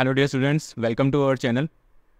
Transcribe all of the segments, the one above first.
hello dear students welcome to our channel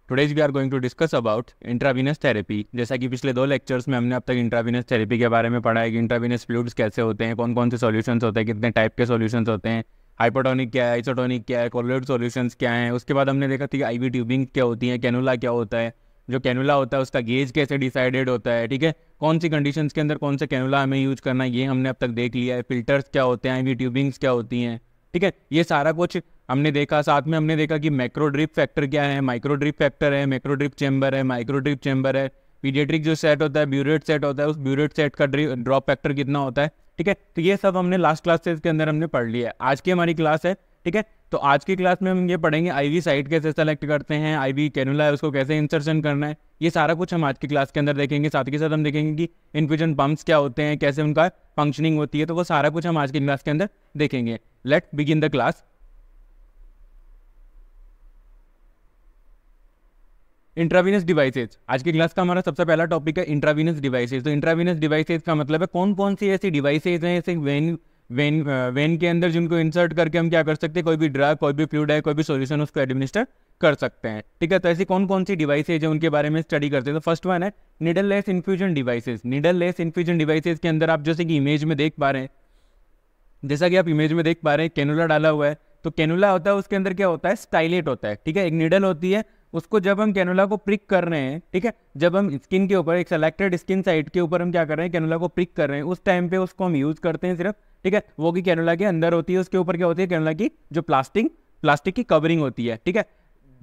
today's we are going to discuss about intravenous therapy जैसा कि पिछले दो lectures में हमने अब तक इंट्रावीनस थेरेपी के बारे में पढ़ा है कि इंट्रावीनस फ्लूड्स कैसे होते हैं कौन कौन से सॉल्यूशंस होते हैं कितने टाइप के सॉल्यूशंस होते हैं हाइपोटोनिक क्या है आइसोटोनिक क्या है कोलोइड सॉल्यूशंस क्या है उसके बाद हमने देखा कि आई वी ट्यूबिंग क्या होती है कैनुला क्या होता है जो कैनुला होता है उसका गेज कैसे डिसाइडेड होता है ठीक है कौन सी कंडीशंस के अंदर कौन सा कैनुला हमें यूज़ करना है ये हमने अब तक देख लिया है फिल्टर्स क्या होते हैं आई वी ट्यूबिंग्स क्या होती हैं ठीक है ये सारा कुछ हमने देखा साथ में हमने देखा कि ड्रिप फैक्टर क्या है माइक्रोड्रिप फैक्टर है ड्रिप चैम्बर है माइक्रोड्रिप चैम्बर है पीडियट्रिक जो सेट होता है ब्यूरेट सेट होता है उस ब्यूरेट सेट का ड्रॉप फैक्टर कितना होता है ठीक है तो ये सब हमने लास्ट क्लास के अंदर हमने पढ़ लिया है आज की हमारी क्लास है ठीक है तो आज की क्लास में हम ये पढ़ेंगे आई वी साइट कैसे सेलेक्ट करते हैं आई वी कैनुला है उसको कैसे इंसर्शन करना है ये सारा कुछ हम आज की क्लास के अंदर देखेंगे साथ ही साथ हम देखेंगे कि इन्फ्यूजन पम्प्स क्या होते हैं कैसे उनका फंक्शनिंग होती है तो वो सारा कुछ हम आज की क्लास के अंदर देखेंगे let begin the class intravenous devices आज की क्लास का हमारा सबसे पहला टॉपिक है इंट्रावीनस डिवाइसेज तो इंट्रावीनस डिवाइसेज का मतलब है कौन कौन सी ऐसी डिवाइसेज हैं ऐसे वेन्यू वेन वेन uh, के अंदर जिनको इंसर्ट करके हम क्या कर सकते हैं कोई भी ड्रग कोई भी फ्लूड है कोई भी सोल्यूशन उसको एडमिनिस्टर कर सकते हैं ठीक है तो ऐसी कौन कौन सी डिवाइसेज है उनके बारे में स्टडी करते हैं तो फर्स्ट वन है needleless infusion devices needleless infusion devices के अंदर आप जैसे कि इमेज में देख पा रहे हैं जैसा कि आप इमेज में देख पा रहे हैं कैनुला डाला हुआ है तो कैनुला होता है उसके अंदर क्या होता है स्टाइलेट होता है ठीक है एक निडल होती है उसको जब हम कैनुला को प्रिक कर रहे हैं ठीक है जब हम स्किन के ऊपर एक सेलेक्टेड स्किन साइड के ऊपर हम क्या कर रहे हैं कैनुला को प्रिक कर रहे हैं उस टाइम पे उसको हम यूज़ करते हैं सिर्फ ठीक है वो की कैनोला के अंदर होती है उसके ऊपर क्या होती है कैनोला की जो प्लास्टिक प्लास्टिक की कवरिंग होती है ठीक है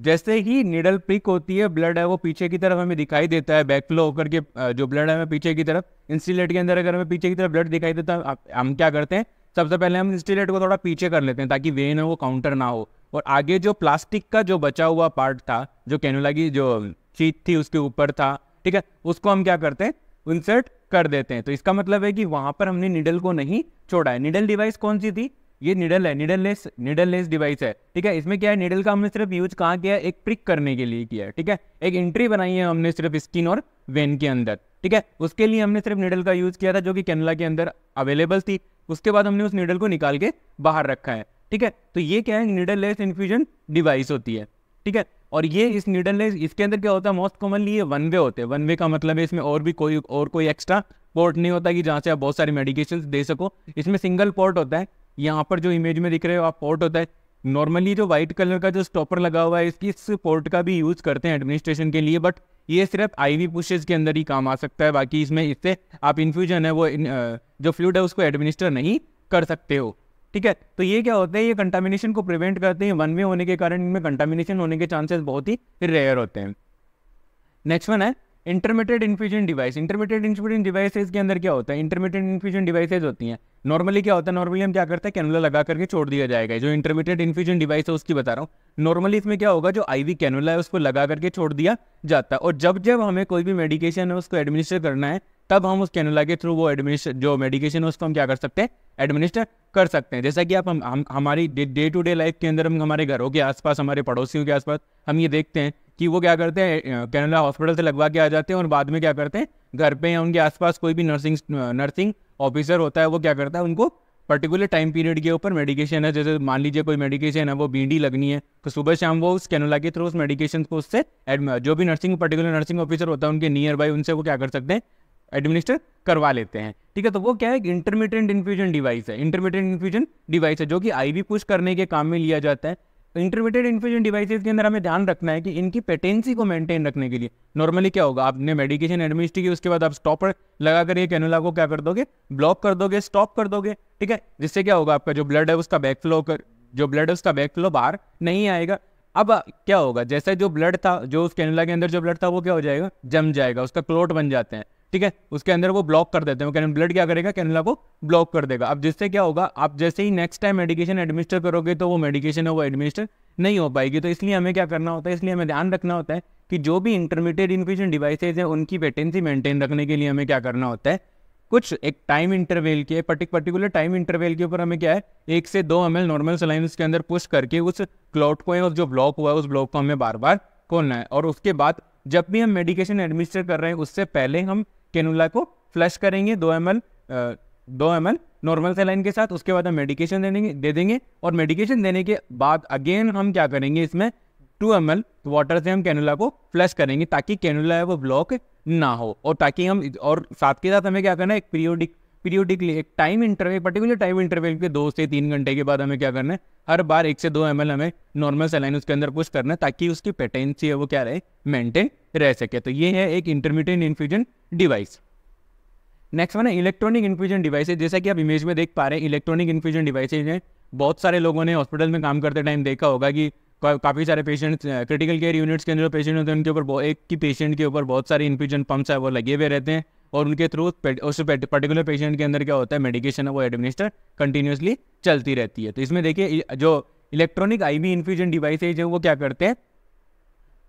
जैसे ही निडल प्रिक होती है ब्लड है वो पीछे की तरफ हमें दिखाई देता है बैकफ्लो होकर के जो ब्लड है हमें पीछे की तरफ इंस्टीलेट के अंदर अगर हमें पीछे की तरफ ब्लड दिखाई देता है हम क्या करते हैं सबसे पहले हम इंस्टीलेट को थोड़ा पीछे कर लेते हैं ताकि वेन है वो काउंटर ना हो और आगे जो प्लास्टिक का जो बचा हुआ पार्ट था जो कैनोला की जो शीट थी उसके ऊपर था ठीक है उसको हम क्या करते हैं इंसर्ट कर देते हैं तो इसका मतलब है कि वहां पर हमने निडल को नहीं छोड़ा है निडल डिवाइस कौन सी थी ये निडल है needleless needleless device है ठीक है इसमें क्या है निडल का हमने सिर्फ यूज कहाँ किया एक प्रिक करने के लिए किया है ठीक है एक एंट्री बनाई है हमने सिर्फ स्किन और वेन के अंदर ठीक है उसके लिए हमने सिर्फ निडल का यूज किया था जो कि कैनला के अंदर अवेलेबल थी उसके बाद हमने उस निडल को निकाल के बाहर रखा है ठीक है तो ये क्या है निडल लेस इन्फ्यूजन डिवाइस होती है ठीक है और ये इस न्यूडल लेंस इसके अंदर क्या होता है मोस्ट कॉमनली ये वन वे होते हैं वन वे का मतलब है इसमें और भी कोई और कोई एक्स्ट्रा पोर्ट नहीं होता कि जहाँ से आप बहुत सारी मेडिकेशन दे सको इसमें सिंगल पोर्ट होता है यहाँ पर जो इमेज में दिख रहे हो आप पोर्ट होता है नॉर्मली जो व्हाइट कलर का जो स्टॉपर लगा हुआ है इसकी इस पोर्ट का भी यूज़ करते हैं एडमिनिस्ट्रेशन के लिए बट ये सिर्फ वी पुशेज के अंदर ही काम आ सकता है बाकी इसमें इससे आप इन्फ्यूजन है वो जो फ्लूड है उसको एडमिनिस्टर नहीं कर सकते हो ठीक है तो ये क्या होता है ये कंटामिनेशन को प्रिवेंट करते हैं वन वे होने के कारण इनमें कंटामिनेशन होने के चांसेस बहुत ही रेयर होते हैं नेक्स्ट वन है intermediate infusion device intermediate infusion devices के अंदर क्या होता है इंटरमीडिएट इन्फ्यूजन डिवाइसेज होती हैं नॉर्मली क्या होता है नॉर्मली हम क्या करते हैं कैनुला लगा करके छोड़ दिया जाएगा जो इंटरमीडिएट इन्फ्यूजन डिवाइस है उसकी बता रहा हूँ नॉर्मली इसमें क्या होगा जो आईवी कैनुला है उसको लगा करके छोड़ दिया जाता है और जब जब हमें कोई भी मेडिकेशन है उसको एडमिनिस्टर करना है तब हम उस कैनुला के थ्रू वो एडमिनिस्टर जो मेडिकेशन है उसको हम क्या कर सकते हैं एडमिनिस्टर कर सकते हैं जैसा कि आप हम, हम हमारी डे टू डे लाइफ के अंदर हम हमारे घरों के आसपास हमारे पड़ोसियों के आसपास हम ये देखते हैं कि वो क्या करते हैं कैनुला हॉस्पिटल से लगवा के आ जाते हैं और बाद में क्या करते हैं घर पे या उनके आसपास कोई भी नर्सिंग नर्सिंग ऑफिसर होता है वो क्या करता है उनको पर्टिकुलर टाइम पीरियड के ऊपर मेडिकेशन है जैसे मान लीजिए कोई मेडिकेशन है वो बीडी लगनी है तो सुबह शाम वो उस कैनोला के थ्रू उस मेडिकेशन को उससे जो भी नर्सिंग पर्टिकुलर नर्सिंग ऑफिसर होता है उनके नियर बाई उनसे वो क्या कर सकते हैं एडमिनिस्टर करवा लेते हैं ठीक है तो वो क्या है इंटरमीडियंट इन्फ्यूजन डिवाइस है इंटरमीडियंट इन्फ्यूजन डिवाइस है जो कि आई पुश करने के काम में लिया जाता है इंटरमीडिएट इन्फ्यूजन डिवाइसेज के अंदर हमें ध्यान रखना है कि इनकी पेटेंसी को मेंटेन रखने के लिए नॉर्मली क्या होगा आपने मेडिकेशन एडमिनिस्ट्री की उसके बाद आप स्टॉपर लगा कर ये कैनुला को क्या कर दोगे ब्लॉक कर दोगे स्टॉप कर दोगे ठीक है जिससे क्या होगा आपका जो ब्लड है उसका बैक फ्लो कर जो ब्लड है उसका बैकफ्लो बाहर नहीं आएगा अब क्या होगा जैसे जो ब्लड था जो उस कैनुला के अंदर जो ब्लड था वो क्या हो जाएगा जम जाएगा उसका क्लोट बन जाते हैं ठीक है उसके अंदर वो ब्लॉक कर देते हैं कैनन ब्लड क्या करेगा कैनला को ब्लॉक कर देगा अब जिससे क्या होगा आप जैसे ही नेक्स्ट टाइम मेडिकेशन एडमिनिस्टर करोगे तो वो मेडिकेशन है वो एडमिनिस्टर नहीं हो पाएगी तो इसलिए हमें क्या करना होता है इसलिए हमें ध्यान रखना होता है कि जो भी इंटरमीडिएट इन्फ्यूजन डिवाइसेज हैं उनकी पेटेंसी मेंटेन रखने के लिए हमें क्या करना होता है कुछ एक टाइम इंटरवेल के पर्टिक पर्टिकुलर टाइम इंटरवेल के ऊपर हमें क्या है एक से दो एम नॉर्मल सलाइन के अंदर पुश करके उस क्लॉट को और जो ब्लॉक हुआ है उस ब्लॉक को हमें बार बार खोलना है और उसके बाद जब भी हम मेडिकेशन एडमिनिस्टर कर रहे हैं उससे पहले हम कैनुला को फ्लश करेंगे दो एम एल दो एम एल नॉर्मल सेलाइन के साथ उसके बाद हम मेडिकेशन दे देंगे दे देंगे और मेडिकेशन देने के बाद अगेन हम क्या करेंगे इसमें टू एम एल वाटर से हम कैनुला को फ्लश करेंगे ताकि कैनुला है वो ब्लॉक ना हो और ताकि हम और साथ के साथ हमें क्या करना है एक पीरियोडिक पीरियोडिकली एक time interval particular time interval के दो से तीन घंटे के बाद हमें क्या करना है हर बार एक से दो एम हमें नॉर्मल सलाइन उसके अंदर पुश करना है ताकि उसकी पेटेंसी है वो क्या रहे मेंटेन रह सके तो ये है एक intermediate infusion device next one है इलेक्ट्रॉनिक इन्फ्यूजन डिवाइस जैसा कि आप इमेज में देख पा रहे हैं इलेक्ट्रॉनिक इन्फ्यूजन डिवाइसेज हैं बहुत सारे लोगों ने हॉस्पिटल में काम करते टाइम देखा होगा कि काफ़ी सारे पेशेंट्स क्रिटिकल केयर यूनिट्स के अंदर पेशेंट होते हैं उनके ऊपर एक की पेशेंट के ऊपर बहुत सारे इन्फ्यूजन पंप्स है वो लगे हुए रहते हैं और उनके थ्रू उस पर्टिकुलर पेशेंट के अंदर क्या होता है मेडिकेशन है वो एडमिनिस्टर कंटिन्यूसली चलती रहती है तो इसमें देखिए जो इलेक्ट्रॉनिक आईवी इन्फ्यूजन डिवाइस है जो वो क्या करते हैं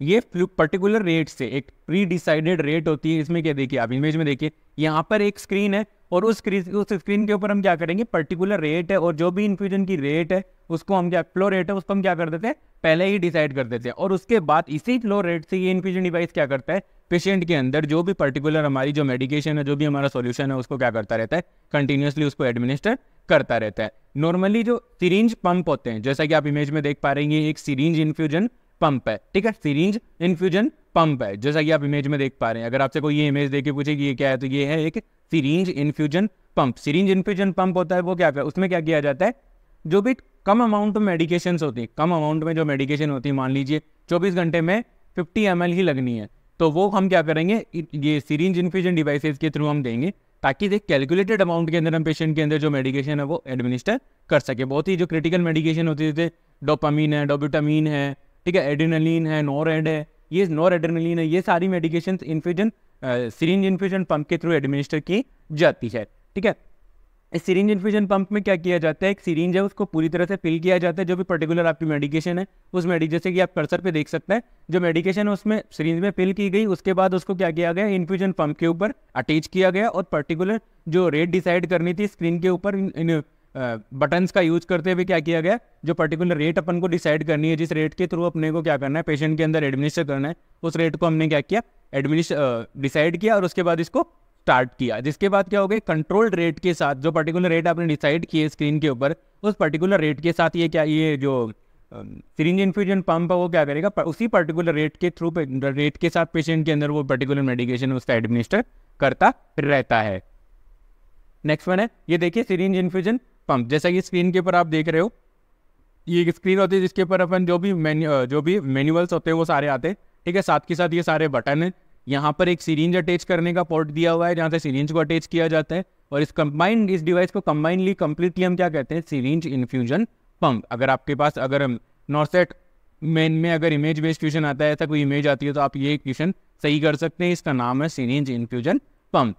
ये पर्टिकुलर रेट से एक प्री डिसाइडेड रेट होती है इसमें क्या देखिए आप इमेज में देखिए यहाँ पर एक स्क्रीन है और उस स्क्रीन उस स्क्रीन के ऊपर हम क्या करेंगे पर्टिकुलर रेट है और जो भी इन्फ्यूजन की रेट है उसको हम क्या फ्लो रेट है उसको हम क्या कर देते हैं पहले ही डिसाइड कर देते हैं और उसके बाद इसी फ्लो रेट से ये इन्फ्यूजन डिवाइस क्या करता है पेशेंट के अंदर जो भी पर्टिकुलर हमारी जो मेडिकेशन है जो भी हमारा सोल्यूशन है उसको क्या करता रहता है कंटिन्यूसली उसको एडमिनिस्टर करता रहता है नॉर्मली जो सीरिंज पंप होते हैं जैसा कि आप इमेज में देख पा रहे हैं एक सीरिंज इन्फ्यूजन पंप है ठीक है सीरिंज इन्फ्यूजन पंप है जैसा कि आप इमेज में देख पा रहे हैं अगर आपसे कोई ये इमेज देखे पूछे कि ये क्या है तो ये है एक syringe infusion pump syringe infusion pump होता है वो क्या है उसमें क्या किया जाता है जो भी कम अमाउंट में मेडिकेशंस होती है कम अमाउंट में जो मेडिकेशन होती है मान लीजिए चौबीस घंटे में फिफ्टी एम ही लगनी है तो वो हम क्या करेंगे ये सीरीज इन्फ्यूजन डिवाइसेज के थ्रू हम देंगे ताकि एक कैलकुलेटेड अमाउंट के अंदर हम पेशेंट के अंदर जो मेडिकेशन है वो एडमिनिस्टर कर सके बहुत ही जो क्रिटिकल मेडिकेशन होती है जैसे डोपामीन है डोब्यूटामीन है ठीक है एडिनलिन है नोरेड है ये नोर एडिनलिन है ये सारी medication infusion syringe infusion pump के थ्रू एडमिनिस्टर की जाती है ठीक है इस सीरेंज इन्फ्यूजन पंप में क्या किया जाता है एक सीरेंज है उसको पूरी तरह से फिल किया जाता है जो भी पर्टिकुलर आपकी मेडिकेशन है उस मेडिक जैसे कि आप कर्सर पे देख सकते हैं जो मेडिकेशन है उसमें सीरेंज में फिल की गई उसके बाद उसको क्या किया गया इन्फ्यूजन पंप के ऊपर अटैच किया गया और पर्टिकुलर जो रेट डिसाइड करनी थी स्क्रीन के ऊपर इन बटन्स का यूज करते हुए क्या किया गया जो पर्टिकुलर रेट अपन को डिसाइड करनी है जिस रेट के थ्रू अपने को क्या करना है पेशेंट के अंदर एडमिनिस्टर करना है उस रेट को हमने क्या किया एडमिनिस्ट डिसाइड किया और उसके बाद इसको स्टार्ट किया जिसके बाद क्या हो गया कंट्रोल रेट के साथ जो पर्टिकुलर रेट आपने डिसाइड किए स्क्रीन के ऊपर उस पर्टिकुलर रेट के साथ ये क्या ये जो सिरिंज इन्फ्यूजन पंप है वो क्या करेगा पर, उसी पर्टिकुलर रेट के थ्रू रेट के साथ पेशेंट के अंदर वो पर्टिकुलर मेडिकेशन उसका एडमिनिस्टर करता रहता है नेक्स्ट वन है ये देखिए सिरिंज इन्फ्यूजन पंप जैसा कि स्क्रीन के ऊपर आप देख रहे हो ये एक स्क्रीन होती है जिसके ऊपर अपन जो भी मेन्यू जो भी मेन्यूअल्स होते हैं वो सारे आते हैं ठीक है साथ के साथ ये सारे बटन हैं यहाँ पर एक सीरेंज अटैच करने का पोर्ट दिया हुआ है जहाँ से सीरेंज को अटैच किया जाता है और इस कंबाइंड इस डिवाइस को कंबाइनली कम्प्लीटली हम क्या कहते हैं सीरेंज इन्फ्यूजन पंप अगर आपके पास अगर नॉर्सेट मेन में अगर इमेज बेस्ड क्वेश्चन आता है ऐसा कोई इमेज आती है तो आप ये क्वेश्चन सही कर सकते हैं इसका नाम है syringe infusion pump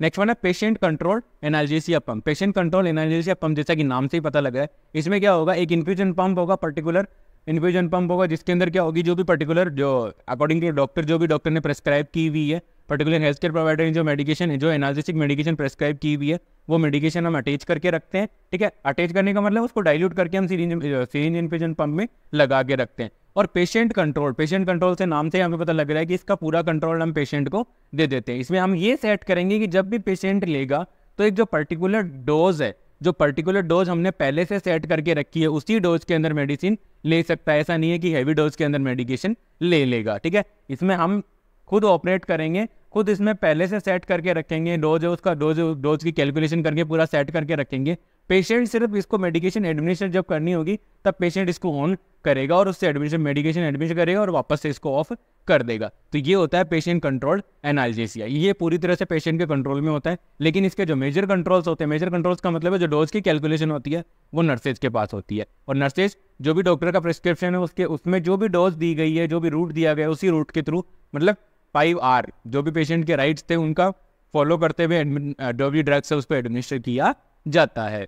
next one है patient control analgesia pump patient control analgesia pump जैसा कि नाम से ही पता लग रहा है इसमें क्या होगा एक इन्फ्यूजन पंप होगा पर्टिकुलर इन्फ्यूजन पंप होगा जिसके अंदर क्या होगी जो भी पर्टिकुलर जो अकॉर्डिंग टू डॉक्टर जो भी डॉक्टर ने प्रेस्क्राइब की हुई है पर्टिकुलर हेल्थ केयर प्रोवाइडर ने जो मेडिकेशन है जो एनालिसिक मेडिकेशन प्रेस्क्राइब की हुई है वो मेडिकेशन हम अटैच करके रखते हैं ठीक है अटैच करने का मतलब उसको डाइल्यूट करके हम सीरिंज सीरिंज इन्फ्यूजन पंप में लगा के रखते हैं और पेशेंट कंट्रोल पेशेंट कंट्रोल से नाम से हमें पता लग रहा है कि इसका पूरा कंट्रोल हम पेशेंट को दे देते हैं इसमें हम ये सेट करेंगे कि जब भी पेशेंट लेगा तो एक जो पर्टिकुलर डोज है जो पर्टिकुलर डोज हमने पहले से सेट करके रखी है उसी डोज के अंदर मेडिसिन ले सकता है ऐसा नहीं है कि हैवी डोज के अंदर मेडिकेशन ले लेगा ठीक है इसमें हम खुद ऑपरेट करेंगे खुद इसमें पहले से सेट करके रखेंगे डोज है उसका डोज डोज की कैलकुलेशन करके पूरा सेट करके रखेंगे पेशेंट सिर्फ इसको मेडिकेशन एडमिनिस्ट्रेशन जब करनी होगी तब पेशेंट इसको ऑन करेगा और उससे एडमिशन मेडिकेशन एडमिशन करेगा और वापस से इसको ऑफ कर देगा तो ये होता है पेशेंट कंट्रोल्ड एनाल्जेसिया ये पूरी तरह से पेशेंट के कंट्रोल में होता है लेकिन इसके जो मेजर कंट्रोल्स होते हैं मेजर कंट्रोल्स का मतलब है जो डोज की कैलकुलेशन होती है वो नर्सेज के पास होती है और नर्सेज जो भी डॉक्टर का प्रिस्क्रिप्शन है उसके उसमें जो भी डोज दी गई है जो भी रूट दिया गया है उसी रूट के थ्रू मतलब फाइव आर जो भी पेशेंट के राइट्स थे उनका फॉलो करते हुए डब्ल्यू ड्रग्स से उस पर एडमिनिस्टर किया जाता है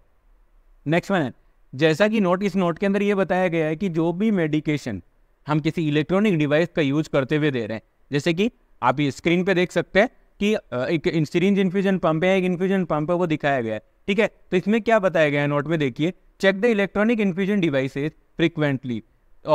नेक्स्ट वन जैसा कि नोट इस नोट के अंदर ये बताया गया है कि जो भी मेडिकेशन हम किसी इलेक्ट्रॉनिक डिवाइस का यूज करते हुए दे रहे हैं जैसे कि आप ये स्क्रीन पे देख सकते हैं कि एक सिरिंज इन्फ्यूजन पंप है एक इन्फ्यूजन पंप है वो दिखाया गया है ठीक है तो इसमें क्या बताया गया है नोट में देखिए check the electronic infusion devices frequently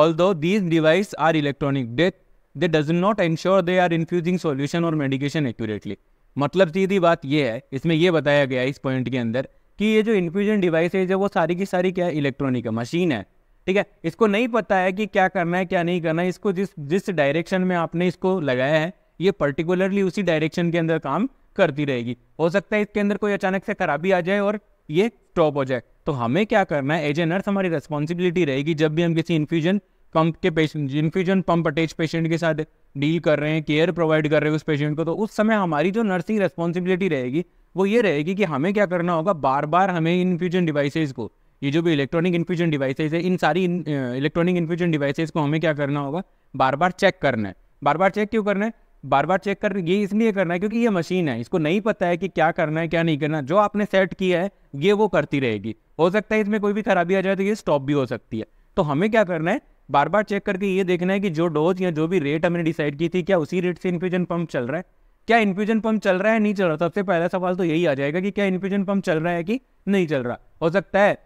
although these device are electronic death they does not ensure they are infusing solution और मेडिकेशन एक्यूरेटली मतलब सीधी बात यह है इसमें यह बताया गया है इस पॉइंट के अंदर कि ये जो इन्फ्यूजन डिवाइस है वो सारी की सारी क्या इलेक्ट्रॉनिक है मशीन है ठीक है इसको नहीं पता है कि क्या करना है क्या नहीं करना है इसको जिस जिस डायरेक्शन में आपने इसको लगाया है ये पर्टिकुलरली उसी डायरेक्शन के अंदर काम करती रहेगी हो सकता है इसके अंदर कोई अचानक से खराबी आ जाए और ये स्टॉप हो जाए तो हमें क्या करना है एज ए नर्स हमारी रिस्पॉन्सिबिलिटी रहेगी जब भी हम किसी इन्फ्यूजन पंप के patient infusion pump attach patient के साथ डील कर रहे हैं केयर प्रोवाइड कर रहे हैं उस पेशेंट को तो उस समय हमारी जो नर्सिंग रेस्पॉन्सिबिलिटी रहेगी वो ये रहेगी कि हमें क्या करना होगा बार बार हमें इन्फ्यूजन डिवाइसेज को ये जो भी इलेक्ट्रॉनिक इन्फ्यूजन डिवाइसेज है इन सारी इलेक्ट्रॉनिक इन्फ्यूजन डिवाइसेज को हमें क्या करना होगा बार बार चेक करना है बार बार चेक क्यों करना है बार बार चेक कर ये इसलिए करना है क्योंकि ये मशीन है इसको नहीं पता है कि क्या करना है क्या नहीं करना जो आपने सेट किया है ये वो करती रहेगी हो सकता है इसमें कोई भी खराबी आ जाए तो ये स्टॉप भी हो सकती है तो हमें क्या करना है बार बार चेक करके ये देखना है कि जो डोज या जो भी रेट हमने डिसाइड की थी क्या उसी रेट से इन्फ्यूजन पंप चल रहा है क्या इन्फ्यूजन पंप चल रहा है नहीं चल रहा सबसे पहला सवाल तो यही आ जाएगा कि क्या इन्फ्यूजन पंप चल रहा है कि नहीं चल रहा हो सकता है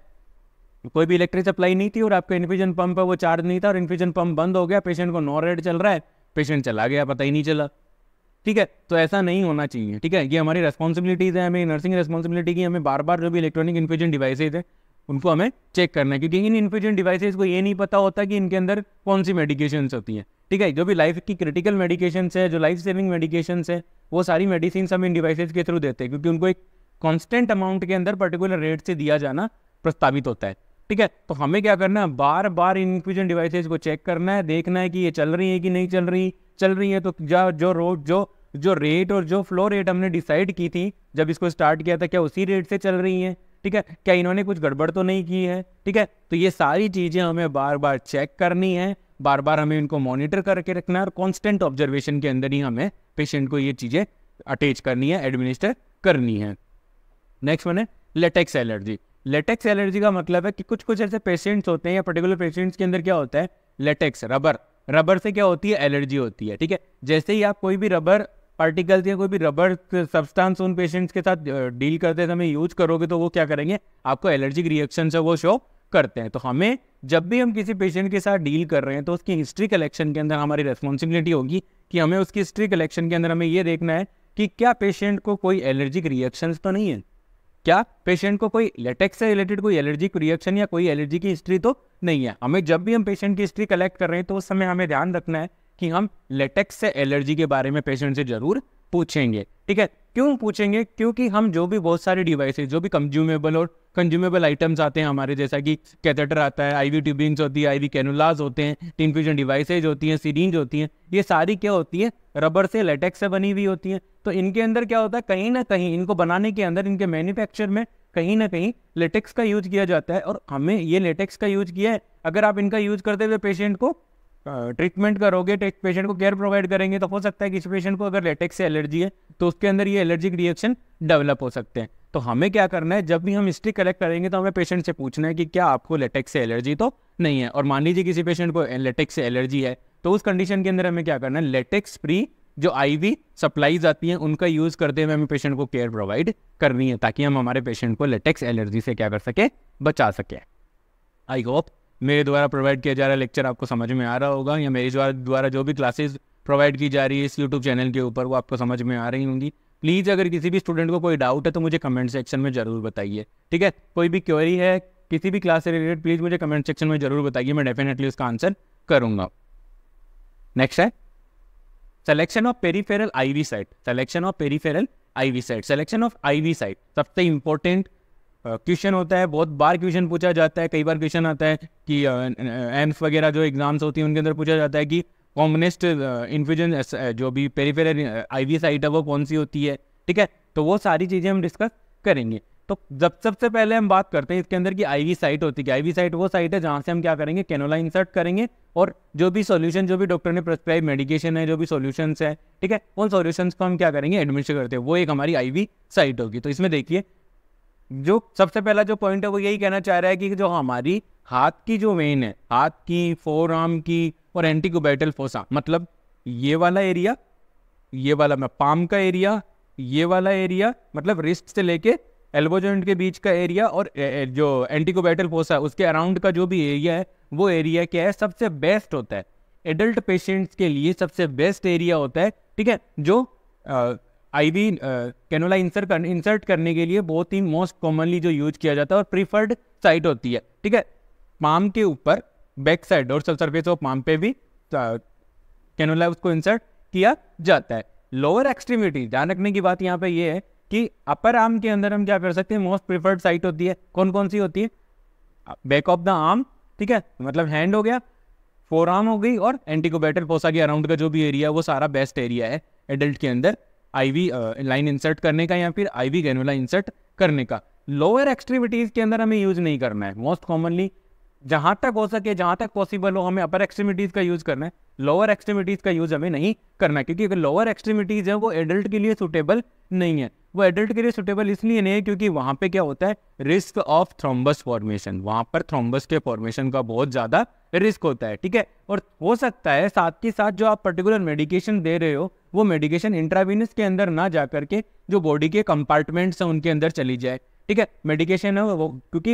कोई भी इलेक्ट्रिक सप्लाई नहीं थी और आपका इन्फ्यूजन पंप है वो चार्ज नहीं था और इन्फ्यूजन पंप बंद हो गया पेशेंट को नो रेड चल रहा है पेशेंट चला गया पता ही नहीं चला ठीक है तो ऐसा नहीं होना चाहिए ठीक है ये हमारी रेस्पॉन्सिबिलिटीज़ है हमें नर्सिंग रेस्पॉन्सिबिलिटी की हमें बार बार जो भी इलेक्ट्रॉनिक इन्फ्यूजन डिवाइसेज है उनको हमें चेक करना है क्योंकि इन इन्फ्यूजन डिवाइसेज को ये नहीं पता होता कि इनके अंदर कौन सी मेडिकेशन होती हैं ठीक है जो भी लाइफ की क्रिटिकल मेडिकेशन है जो लाइफ सेविंग मेडिकेशन है वो सारी मेडिसिन हम इन डिवाइसेज के थ्रू देते हैं क्योंकि उनको एक कॉन्स्टेंट अमाउंट के अंदर पर्टिकुलर रेट से दिया जाना प्रस्तावित होता है ठीक है तो हमें क्या करना है बार बार इन्फ्यूजन डिवाइसेज को चेक करना है देखना है कि ये चल रही है कि नहीं चल रही चल रही है तो जो रोड जो जो रेट और जो फ्लो रेट हमने डिसाइड की थी जब इसको स्टार्ट किया था क्या उसी रेट से चल रही है ठीक है क्या इन्होंने कुछ गड़बड़ तो नहीं की है ठीक है तो ये सारी चीज़ें हमें बार बार चेक करनी है बार बार हमें इनको मॉनिटर करके रखना है और कॉन्स्टेंट ऑब्जर्वेशन के अंदर ही हमें पेशेंट को ये चीज़ें अटैच करनी है एडमिनिस्टर करनी है नेक्स्ट वन है लेटेक्स एलर्जी लेटेक्स एलर्जी का मतलब है कि कुछ कुछ ऐसे पेशेंट्स होते हैं या पर्टिकुलर पेशेंट्स के अंदर क्या होता है लेटेक्स रबर रबर से क्या होती है एलर्जी होती है ठीक है जैसे ही आप कोई भी रबर पार्टिकल्स या कोई भी रबर सब्सटेंस उन पेशेंट्स के साथ डील करते समय यूज करोगे तो वो क्या करेंगे आपको एलर्जिक रिएक्शन से वो शो करते हैं तो हमें जब भी हम किसी पेशेंट के साथ डील कर रहे हैं तो उसकी हिस्ट्री कलेक्शन के अंदर हमारी रेस्पॉन्सिबिलिटी होगी कि हमें उसकी हिस्ट्री कलेक्शन के अंदर हमें ये देखना है कि क्या पेशेंट को कोई एलर्जिक रिएक्शन तो नहीं है क्या पेशेंट को कोई लेटेक्स से रिलेटेड कोई एलर्जिक रिएक्शन या कोई एलर्जी की हिस्ट्री तो नहीं है हमें जब भी हम पेशेंट की हिस्ट्री कलेक्ट कर रहे हैं तो उस समय हमें ध्यान रखना है कि हम लेटेक्स से एलर्जी के बारे में पेशेंट से ज़रूर पूछेंगे ठीक है क्यों पूछेंगे क्योंकि हम जो भी बहुत सारे डिवाइसेस जो भी कंज्यूमेबल और कंज्यूमेबल आइटम्स आते हैं हमारे जैसा कि कैथेटर आता है आईवी ट्यूबिंग्स होती है आईवी कैनुलाज होते हैं टिनफ्यूजन डिवाइसेज होती हैं सीरिंज होती हैं ये सारी क्या होती है रबर से लेटेक्स से बनी हुई होती हैं तो इनके अंदर क्या होता है कहीं ना कहीं इनको बनाने के अंदर इनके मैन्युफैक्चर में कहीं ना कहीं लेटेक्स का यूज किया जाता है और हमें ये लेटेक्स का यूज किया है अगर आप इनका यूज करते हुए पेशेंट को ट्रीटमेंट करोगे तो पेशेंट को केयर प्रोवाइड करेंगे तो हो सकता है किसी पेशेंट को अगर लेटेक्स से एलर्जी है तो उसके अंदर ये एलर्जिक रिएक्शन डेवलप हो सकते हैं तो हमें क्या करना है जब भी हम हिस्ट्री कलेक्ट करेंगे तो हमें पेशेंट से पूछना है कि क्या आपको लेटेक्स से एलर्जी तो नहीं है और मान लीजिए किसी पेशेंट को लेटेक्स से एलर्जी है तो उस कंडीशन के अंदर हमें क्या करना है लेटेक्स फ्री जो आई सप्लाईज आती हैं उनका यूज़ करते हुए हमें पेशेंट को केयर प्रोवाइड करनी है ताकि हम हमारे पेशेंट को लेटेक्स एलर्जी से क्या कर सके बचा सकें आई होप मेरे द्वारा प्रोवाइड किया जा रहा लेक्चर आपको समझ में आ रहा होगा या मेरे द्वारा जो भी क्लासेज प्रोवाइड की जा रही है इस यूट्यूब चैनल के ऊपर वो आपको समझ में आ रही होंगी प्लीज़ अगर किसी भी स्टूडेंट को कोई डाउट है तो मुझे कमेंट सेक्शन में ज़रूर बताइए ठीक है कोई भी क्वेरी है किसी भी क्लास से रिलेटेड प्लीज़ मुझे कमेंट सेक्शन में ज़रूर बताइए मैं डेफिनेटली उसका आंसर करूँगा नेक्स्ट है selection of peripheral IV site selection of peripheral IV site selection of IV site सबसे इंपॉर्टेंट क्वेश्चन होता है बहुत बार क्वेश्चन पूछा जाता है कई बार क्वेश्चन आता है कि एम्स वगैरह जो एग्जाम्स होती हैं उनके अंदर पूछा जाता है कि कॉम्युनिस्ट इन्फ्यूजन जो भी पेरीफेर आई वी साइट है वो कौन सी होती है ठीक है तो वो सारी चीज़ें हम डिस्कस करेंगे तो जब सबसे पहले हम बात करते हैं इसके अंदर की वी साइट होती है वी साइट वो साइट है जहाँ से हम क्या करेंगे कैनोला इंसर्ट करेंगे और जो भी सोल्यूशन जो भी डॉक्टर ने प्रस्क्राइब मेडिकेशन है जो भी सोल्यूशंस है ठीक है उन सोल्यूशंस को हम क्या करेंगे एडमिशन करते हैं वो एक हमारी वी साइट होगी तो इसमें देखिए जो सबसे पहला जो पॉइंट है वो यही कहना चाह रहा है कि जो हमारी हाथ की जो वेन है हाथ की फोर आर्म की और एंटीकोबैटल फोसा मतलब ये वाला एरिया ये वाला मैं पाम का एरिया ये वाला एरिया मतलब रिस्ट से लेके एल्बो जॉइंट के बीच का एरिया और ए, ए, जो एंटीकोबैटल फोसा है उसके अराउंड का जो भी एरिया है वो एरिया क्या है सबसे बेस्ट होता है एडल्ट पेशेंट्स के लिए सबसे बेस्ट एरिया होता है ठीक है जो आईवी कैनोला इंसर्ट इंसर्ट करने के लिए बहुत ही मोस्ट कॉमनली जो यूज किया जाता है और प्रीफर्ड साइट होती है ठीक है पाम के ऊपर बैक साइड और सब सर्फेस ऑफ पाम पे भी कैनोला uh, उसको इंसर्ट किया जाता है लोअर एक्सट्रीमिटी ध्यान रखने की बात यहाँ पे ये है कि अपर आर्म के अंदर हम क्या कर सकते हैं मोस्ट प्रिफर्ड साइट होती है कौन कौन सी होती है बैक ऑफ द आर्म ठीक है मतलब हैंड हो गया फोर आर्म हो गई और एंटीकोबेटर पोसा के अराउंड का जो भी एरिया है वो सारा बेस्ट एरिया है एडल्ट के अंदर आईवी लाइन इंसर्ट करने का या फिर आईवी गैनुला इंसर्ट करने का लोअर एक्सट्रीमिटीज़ के अंदर हमें यूज़ नहीं करना है मोस्ट कॉमनली जहां तक हो सके जहां तक पॉसिबल हो हमें अपर एक्सट्रीमिटीज़ का यूज़ करना है लोअर एक्सट्रीमिटीज़ का यूज़ हमें नहीं करना है क्योंकि लोअर एक्सट्रीमिटीज़ है वो एडल्ट के लिए सुटेबल नहीं है वो एडल्ट के लिए सुटेबल इसलिए नहीं है क्योंकि वहां पे क्या होता है रिस्क ऑफ थ्रोम्बस फॉर्मेशन वहां पर थ्रोम्बस के फॉर्मेशन का बहुत ज़्यादा रिस्क होता है ठीक है और हो सकता है साथ के साथ जो आप पर्टिकुलर मेडिकेशन दे रहे हो वो मेडिकेशन इंट्रावीनस के अंदर ना जा करके जो बॉडी के कंपार्टमेंट्स हैं उनके अंदर चली जाए ठीक है मेडिकेशन है वो क्योंकि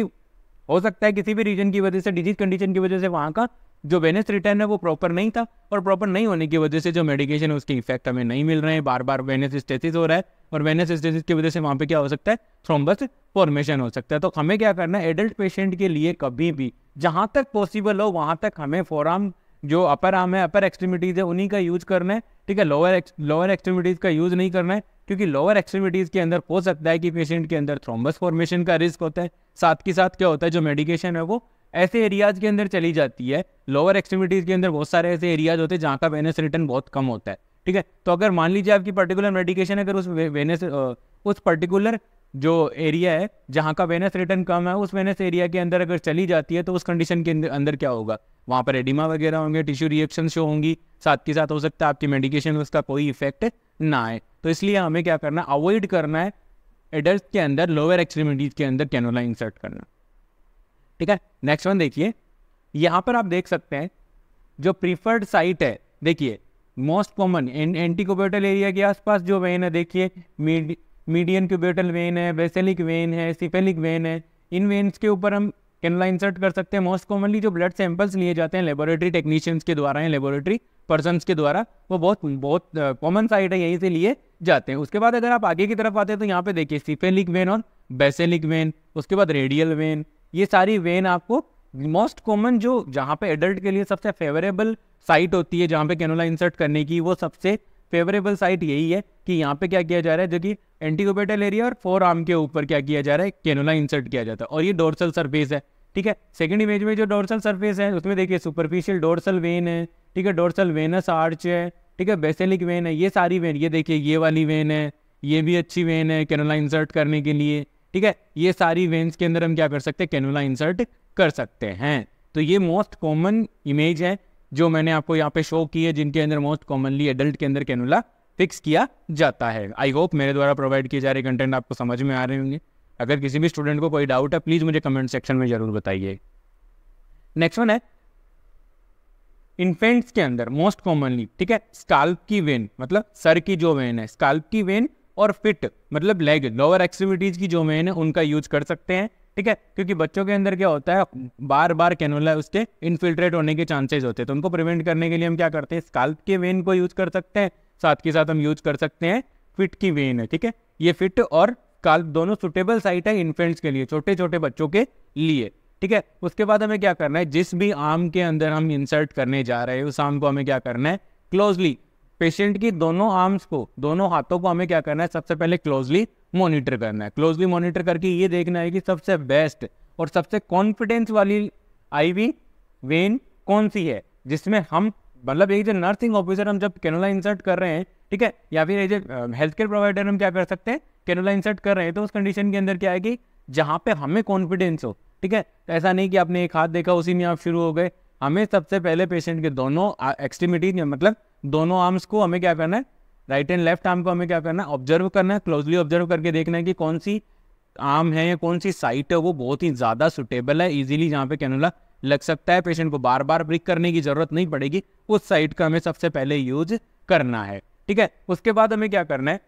हो सकता है किसी भी रीजन की वजह से डिजीज कंडीशन की वजह से वहाँ का जो वेनस रिटर्न है वो प्रॉपर नहीं था और प्रॉपर नहीं होने की वजह से जो मेडिकेशन है उसके इफेक्ट हमें नहीं मिल रहे हैं बार बार वेनेस स्टेसिस हो रहा है और वेनेस स्टेसिस की वजह से वहाँ पे क्या हो सकता है थ्रोम्बस फॉर्मेशन हो सकता है तो हमें क्या करना है एडल्ट पेशेंट के लिए कभी भी जहाँ तक पॉसिबल हो वहाँ तक हमें फोराम जो अपर आर्म है अपर एक्सट्रीमिटीज़ है उन्हीं का यूज करना है ठीक है लोअर लोअर एक्सट्रीमिटीज़ का यूज़ नहीं करना है क्योंकि लोअर एक्सट्रीमिटीज़ के अंदर हो सकता है कि पेशेंट के अंदर थ्रोम्बस फॉर्मेशन का रिस्क होता है साथ के साथ क्या होता है जो मेडिकेशन है वो ऐसे एरियाज़ के अंदर चली जाती है लोअर एक्सट्रीमिटीज़ के अंदर बहुत सारे ऐसे एरियाज़ होते हैं जहाँ का वेनस रिटर्न बहुत कम होता है ठीक है तो अगर मान लीजिए आपकी पर्टिकुलर मेडिकेशन अगर उस वेनस उस पर्टिकुलर जो एरिया है जहाँ का वेनस रिटर्न कम है उस वेनस एरिया के अंदर अगर चली जाती है तो उस कंडीशन के अंदर क्या होगा वहाँ पर एडिमा वगैरह होंगे टिश्यू रिएक्शन शो होंगी साथ के साथ हो सकता है आपकी मेडिकेशन उसका कोई इफेक्ट ना आए तो इसलिए हमें क्या करना है अवॉइड करना है एडल्ट के अंदर लोअर एक्सट्रीमिटीज के अंदर कैनोला इंसर्ट करना ठीक है नेक्स्ट वन देखिए यहाँ पर आप देख सकते हैं जो प्रीफर्ड साइट है देखिए मोस्ट कॉमन एंटीकोबेटल एरिया के आसपास जो वेन है देखिए मीडियन क्यूबेटल वेन है वेसेलिक वेन है सिफेलिक वेन है इन वेन्स के ऊपर हम कैनला इंसर्ट कर सकते हैं मोस्ट कॉमनली जो ब्लड सैंपल्स लिए जाते हैं लेबोरेटरी टेक्नीशियंस के द्वारा या लेबोरेटरी पर्सनस के द्वारा वो बहुत बहुत कॉमन साइट है यहीं से लिए जाते हैं उसके बाद अगर आप आगे की तरफ आते हैं तो यहाँ पे देखिए सिफेलिक वेन और बेसेलिक वेन उसके बाद रेडियल वेन ये सारी वेन आपको मोस्ट कॉमन जो जहाँ पे एडल्ट के लिए सबसे फेवरेबल साइट होती है जहाँ पे कैनोला इंसर्ट करने की वो सबसे फेवरेबल साइट यही है कि यहाँ पे क्या किया जा रहा है जो कि एंटीकोपेटल एरिया और फोर आर्म के ऊपर क्या किया जा रहा है केनोला इंसर्ट किया जाता है और ये डोरसल सरफेस है ठीक है सेकेंड इमेज में जो डोरसल सरफेस है उसमें देखिए सुपरफिशियल डोरसल वेन है ठीक है डोरसल वेनस आर्च है ठीक है बेसेलिक वेन है ये सारी वेन ये देखिए ये वाली वेन है ये भी अच्छी वेन है कैनोला इंसर्ट करने के लिए ठीक है ये सारी वेन्स के अंदर हम क्या कर सकते हैं कैनोला इंसर्ट कर सकते हैं तो ये मोस्ट कॉमन इमेज है जो मैंने आपको यहाँ पे शो की है जिनके अंदर मोस्ट कॉमनली एडल्ट के अंदर कैनुला फिक्स किया जाता है आई होप मेरे द्वारा प्रोवाइड किए जा रहे कंटेंट आपको समझ में आ रहे होंगे अगर किसी भी स्टूडेंट को कोई डाउट है प्लीज़ मुझे कमेंट सेक्शन में ज़रूर बताइए नेक्स्ट वन है इन्फेंट्स के अंदर मोस्ट कॉमनली ठीक है स्काल्प की वेन मतलब सर की जो वेन है स्काल्प की वेन और फिट मतलब लेग लोअर एक्सट्रीमिटीज़ की जो वेन है उनका यूज कर सकते हैं ठीक है क्योंकि बच्चों के अंदर क्या होता है बार बार कैनोला उसके इन्फिल्ट्रेट होने के चांसेज होते हैं तो उनको प्रिवेंट करने के लिए हम क्या करते हैं स्काल्प के वेन को यूज कर सकते हैं साथ के साथ हम यूज कर सकते हैं फिट की वेन है ठीक है ये फिट और स्काल्प दोनों सुटेबल साइट है इन्फेंट्स के लिए छोटे छोटे बच्चों के लिए ठीक है उसके बाद हमें क्या करना है जिस भी आम के अंदर हम इंसर्ट करने जा रहे हैं उस आम को हमें क्या करना है क्लोजली पेशेंट की दोनों आर्म्स को दोनों हाथों को हमें क्या करना है सबसे पहले क्लोजली मॉनिटर करना है क्लोजली मॉनिटर करके ये देखना है कि सबसे बेस्ट और सबसे कॉन्फिडेंस वाली आईवी वेन कौन सी है जिसमें हम मतलब एक जो नर्सिंग ऑफिसर हम जब कैनोला इंसर्ट कर रहे हैं ठीक है या फिर as a health care provider हम क्या कर सकते हैं कैनोला इंसर्ट कर रहे हैं तो उस कंडीशन के अंदर क्या है कि जहाँ पे हमें कॉन्फिडेंस हो ठीक है तो ऐसा नहीं कि आपने एक हाथ देखा उसी में आप शुरू हो गए हमें सबसे पहले पेशेंट के दोनों एक्सट्रीमिटीज मतलब दोनों आर्म्स को हमें क्या करना है राइट एंड लेफ्ट आर्म को हमें क्या करना है ऑब्जर्व करना है क्लोजली ऑब्जर्व करके देखना है कि कौन सी आर्म है या कौन सी साइट है वो बहुत ही ज़्यादा सुटेबल है इजीली जहाँ पे कैनोला लग सकता है पेशेंट को बार बार ब्रिक करने की ज़रूरत नहीं पड़ेगी उस साइट का हमें सबसे पहले यूज करना है ठीक है उसके बाद हमें क्या करना है